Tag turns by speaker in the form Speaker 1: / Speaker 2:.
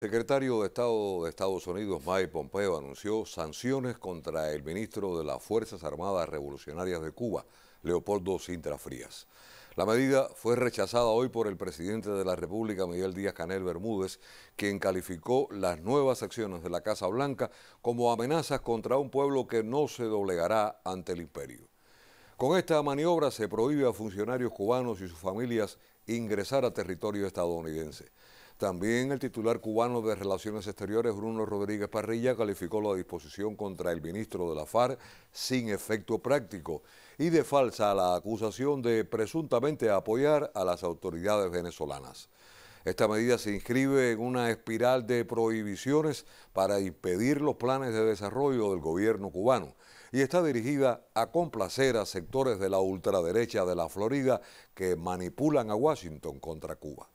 Speaker 1: Secretario de Estado de Estados Unidos Mike Pompeo anunció sanciones contra el ministro de las Fuerzas Armadas Revolucionarias de Cuba, Leopoldo Sintra Frías. La medida fue rechazada hoy por el presidente de la República, Miguel Díaz Canel Bermúdez, quien calificó las nuevas acciones de la Casa Blanca como amenazas contra un pueblo que no se doblegará ante el imperio. Con esta maniobra se prohíbe a funcionarios cubanos y sus familias ingresar a territorio estadounidense. También el titular cubano de Relaciones Exteriores, Bruno Rodríguez Parrilla, calificó la disposición contra el ministro de la FARC sin efecto práctico y de falsa la acusación de presuntamente apoyar a las autoridades venezolanas. Esta medida se inscribe en una espiral de prohibiciones para impedir los planes de desarrollo del gobierno cubano y está dirigida a complacer a sectores de la ultraderecha de la Florida que manipulan a Washington contra Cuba.